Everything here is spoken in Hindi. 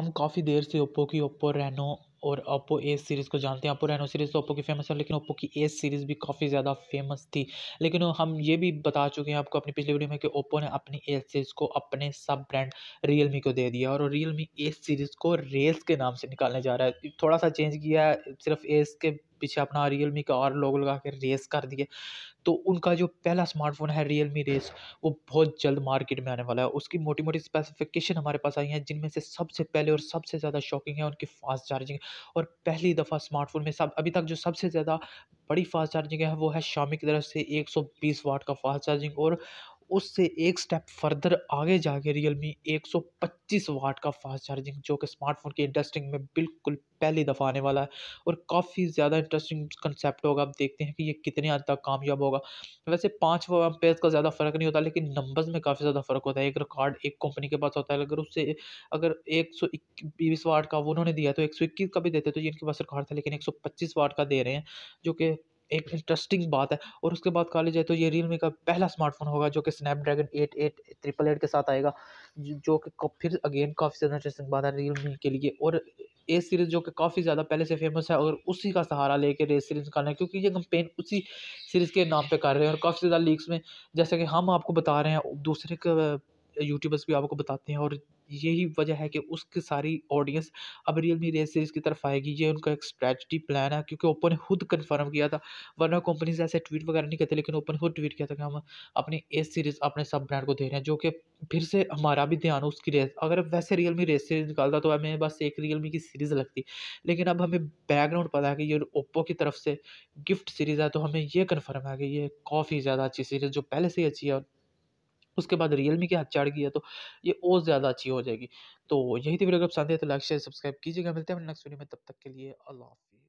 हम काफ़ी देर से ओप्पो की ओप्पो रेनो और ओप्पो ए सीरीज़ को जानते हैं ओप्पो रेनो सीरीज़ तो ओप्पो की फेमस है लेकिन ओप्पो की ए सीरीज़ भी काफ़ी ज़्यादा फेमस थी लेकिन हम ये भी बता चुके हैं आपको अपनी पिछली वीडियो में कि ओप्पो ने अपनी ए सीरीज़ को अपने सब ब्रांड रियल को दे दिया और रियल मी सीरीज़ को रेस के नाम से निकालने जा रहा है थोड़ा सा चेंज किया है सिर्फ एस के पीछे अपना रियल का और लोग लगा के रेस कर दिए तो उनका जो पहला स्मार्टफोन है रियल मी रेस वो बहुत जल्द मार्केट में आने वाला है उसकी मोटी मोटी स्पेसिफिकेशन हमारे पास आई हैं जिनमें से सबसे पहले और सबसे ज़्यादा शॉकिंग है उनकी फास्ट चार्जिंग और पहली दफ़ा स्मार्टफोन में सब अभी तक जो सबसे ज़्यादा बड़ी फास्ट चार्जिंग है वो है शामी की तरफ से एक वाट का फास्ट चार्जिंग और उससे एक स्टेप फर्दर आगे जाके रियल मी एक वाट का फास्ट चार्जिंग जो कि स्मार्टफोन की इंडस्ट्री में बिल्कुल पहली दफ़ा आने वाला है और काफ़ी ज़्यादा इंटरेस्टिंग कंसेप्ट होगा आप देखते हैं कि ये कितने हद तक कामयाब होगा वैसे पाँच पेज का ज़्यादा फ़र्क नहीं होता लेकिन नंबर्स में काफ़ी ज़्यादा फ़र्क होता है एक रिकॉर्ड एक कंपनी के पास होता है अगर उससे अगर एक सौ बीस वाट का उन्होंने दिया तो एक सौ इक्कीस का भी देते तो ये इनके पास रिकॉर्ड था लेकिन एक सौ पच्चीस वाट का दे रहे हैं जो कि एक इंटरेस्टिंग बात है और उसके बाद कहा जाए तो ये रियल का पहला स्मार्टफोन होगा जो कि Snapdragon eight eight triple eight के साथ आएगा जो कि फिर अगेन काफ़ी ज़्यादा इंटरेस्टिंग बात है रियल के लिए और ए सीरीज़ जो कि काफ़ी ज़्यादा पहले से फेमस है और उसी का सहारा लेकर ए सीरीज़ निकालना है क्योंकि ये कंपेन उसी सीरीज़ के नाम पे कर रहे हैं और काफ़ी ज़्यादा लीक्स में जैसे कि हम आपको बता रहे हैं दूसरे के यूट्यूबर्स भी आपको बताते हैं और यही वजह है कि उसकी सारी ऑडियंस अब रियल मी रेस सीरीज़ की तरफ आएगी ये उनका एक स्ट्रैटी प्लान है क्योंकि ओप्पो ने खुद कन्फर्म किया था वरना कंपनीज ऐसे ट्वीट वगैरह नहीं करते लेकिन ओपो ने खुद ट्वीट किया था कि हम अपनी एस सीरीज़ अपने सब ब्रांड को दे रहे हैं जो कि फिर से हमारा भी ध्यान उसकी रेस अगर वैसे रियल मी रेस सीरीज निकालता तो हमें बस एक रियल मी की सीरीज़ लगती लेकिन अब हमें बैकग्राउंड पता है कि ये ओप्पो की तरफ से गिफ्ट सीरीज़ है तो हमें ये कन्फर्म है कि ये काफ़ी ज़्यादा अच्छी सीरीज़ जो पहले से ही अच्छी है उसके बाद रियलमी के हाथ चाड़ गया तो ये और ज़्यादा अच्छी हो जाएगी तो यही थी वीडियो अगर पसंद है तो लाइक शेयर सब्सक्राइब कीजिएगा मिलते हैं नेक्स्ट वीडियो में तब तक के लिए अल्लाह